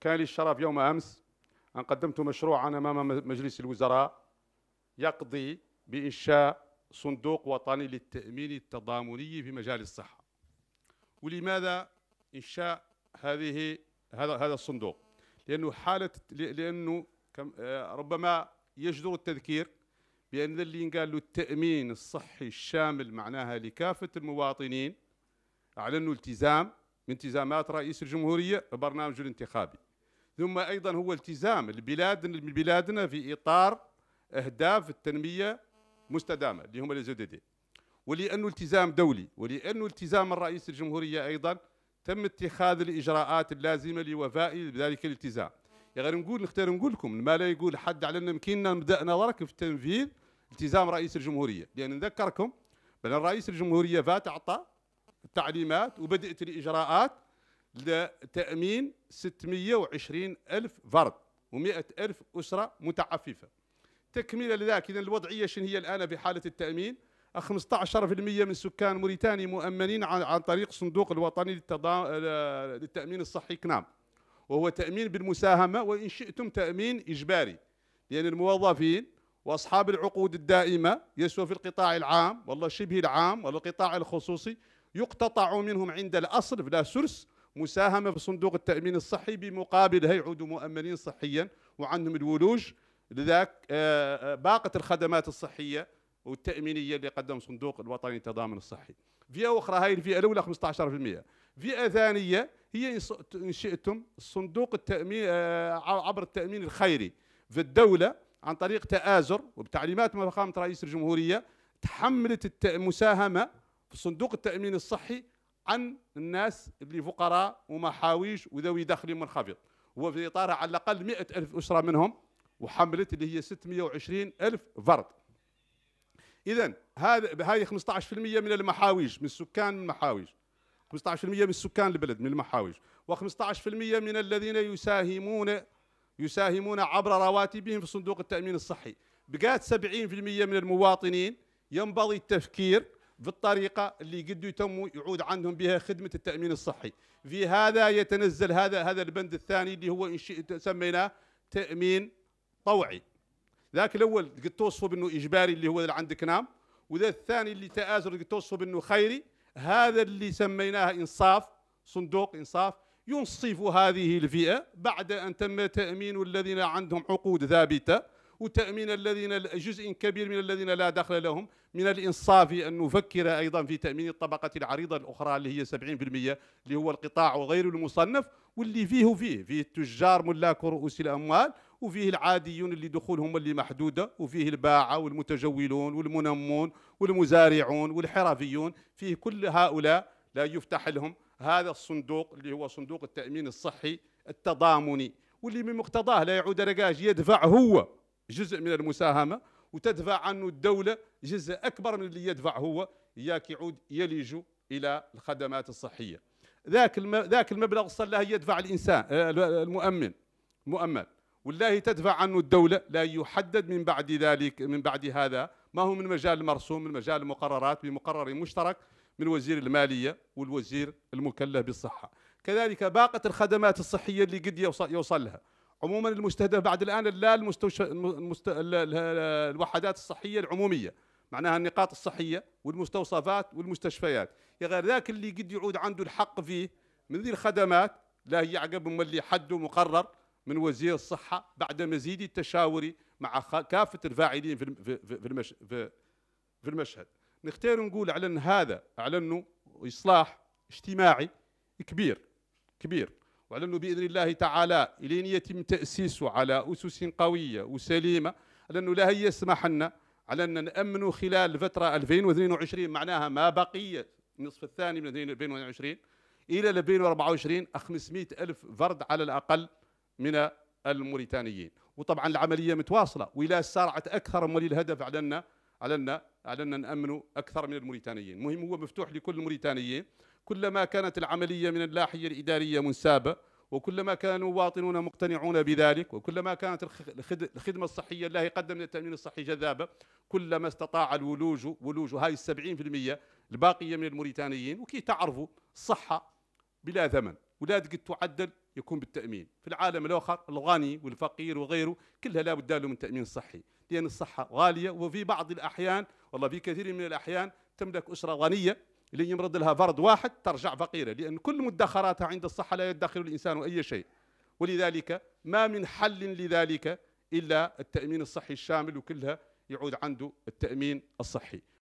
كان لي الشرف يوم امس ان قدمت مشروعا امام مجلس الوزراء يقضي بانشاء صندوق وطني للتامين التضامني في مجال الصحه. ولماذا انشاء هذه هذا هذا الصندوق؟ لانه حاله لانه آه، ربما يجدر التذكير بان اللي قال له التامين الصحي الشامل معناها لكافه المواطنين اعلنوا التزام من التزامات رئيس الجمهوريه برنامجه الانتخابي. ثم ايضا هو التزام البلاد بلادنا في اطار اهداف التنميه مستدامه اللي هما لي دي ولانه التزام دولي ولانه التزام الرئيس الجمهوريه ايضا تم اتخاذ الاجراءات اللازمه لوفاء ذلك الالتزام يا غير نقول نختار نقول لكم ما لا يقول حد على ان يمكننا نبدا نظرك في تنفيذ التزام رئيس الجمهوريه لان نذكركم بان الرئيس الجمهوريه فات اعطى التعليمات وبدات الاجراءات لتأمين 620 ألف فرد و100 ألف أسرة متعففة تكملة لذلك إذا الوضعية شن هي الآن في حالة التأمين 15% من سكان موريتانيا مؤمنين عن طريق الصندوق الوطني للتأمين الصحي كنام وهو تأمين بالمساهمة وإن شئتم تأمين إجباري لأن يعني الموظفين وأصحاب العقود الدائمة يسوى في القطاع العام والله شبه العام والقطاع الخصوصي يقتطع منهم عند الأصل بلا سرس مساهمه في صندوق التامين الصحي بمقابل هيعودوا مؤمنين صحيا وعندهم الولوج لذلك آه، آه، باقه الخدمات الصحيه والتامينيه اللي قدم صندوق الوطني التضامن الصحي. فئه اخرى هاي الفئه الاولى 15% فئه ثانيه هي ان شئتم صندوق التامين آه، عبر التامين الخيري في الدوله عن طريق تآزر وبتعليمات فخامة رئيس الجمهوريه تحملت المساهمه في صندوق التامين الصحي عن الناس اللي فقراء ومحاويش وذوي دخل منخفض هو في اطارها على الأقل 100 ألف أسرة منهم وحملت اللي هي 620 ألف فرد إذا هذا هاي 15% من المحاويج من سكان المحاويش المحاويج 15% من سكان البلد من المحاويج و15% من الذين يساهمون يساهمون عبر رواتبهم في صندوق التأمين الصحي بقات 70% من المواطنين ينبغي التفكير بالطريقه اللي قد يتم يعود عندهم بها خدمه التامين الصحي في هذا يتنزل هذا هذا البند الثاني اللي هو إن سميناه تامين طوعي ذاك الاول قد توصفه بانه اجباري اللي هو اللي عندك نام وذا الثاني اللي تآزر قد توصفه بانه خيري هذا اللي سميناه انصاف صندوق انصاف ينصف هذه الفئه بعد ان تم تامين الذين عندهم عقود ثابته وتأمين الذين جزء كبير من الذين لا دخل لهم من الإنصاف أن نفكر أيضا في تأمين الطبقة العريضة الأخرى اللي هي 70% اللي هو القطاع غير المصنف واللي فيه فيه فيه التجار ملاك رؤوس الأموال وفيه العاديون اللي دخولهم اللي محدودة وفيه الباعة والمتجولون والمنمون والمزارعون والحرفيون فيه كل هؤلاء لا يفتح لهم هذا الصندوق اللي هو صندوق التأمين الصحي التضامني واللي من مقتضاه لا يعود رقاش يدفع هو جزء من المساهمه وتدفع عنه الدوله جزء اكبر من اللي يدفع هو ياك يعود يلج الى الخدمات الصحيه ذاك ذاك المبلغ صلى يدفع الانسان آه، المؤمن مؤمن والله تدفع عنه الدولة لا يحدد من بعد ذلك من بعد هذا ما هو من مجال مرسوم من مجال المقررات بمقرر مشترك من وزير المالية والوزير المكلف بالصحة كذلك باقة الخدمات الصحية اللي قد يوصل لها عموما المستهدف بعد الان لا المستوش... المست... الوحدات الصحيه العموميه معناها النقاط الصحيه والمستوصفات والمستشفيات يا غير ذاك اللي قد يعود عنده الحق فيه من ذي الخدمات لا هي عقب اللي حد مقرر من وزير الصحه بعد مزيد التشاوري مع كافه الفاعلين في في المش... في في المشهد نختار نقول على ان هذا على انه اصلاح اجتماعي كبير كبير وعلى أنه بإذن الله تعالى إلين يتم تأسيسه على أسس قوية وسليمة لانه لا يسمح لنا على أن نأمنوا خلال فترة 2022 معناها ما بقيت النصف الثاني من 2022 إلى 2024 500 ألف فرد على الأقل من الموريتانيين وطبعا العملية متواصلة وإلى سارعت أكثر من الهدف على علينا علينا نأمنوا أكثر من الموريتانيين المهم هو مفتوح لكل الموريتانيين كلما كانت العملية من الناحية الإدارية منسابة وكلما كان مواطنون مقتنعون بذلك وكلما كانت الخدمة الصحية التي قدم التأمين الصحي جذابة كلما استطاع الولوج ولوج هاي السبعين في المية الباقية من الموريتانيين وكي تعرفوا الصحة بلا ثمن ولا قد تعدل يكون بالتامين في العالم الاخر الغني والفقير وغيره كلها لا بد له من تامين صحي لان الصحه غاليه وفي بعض الاحيان والله في كثير من الاحيان تملك اسره غنيه اللي يمرض لها فرد واحد ترجع فقيره لان كل مدخراتها عند الصحه لا يدخر الانسان اي شيء ولذلك ما من حل لذلك الا التامين الصحي الشامل وكلها يعود عنده التامين الصحي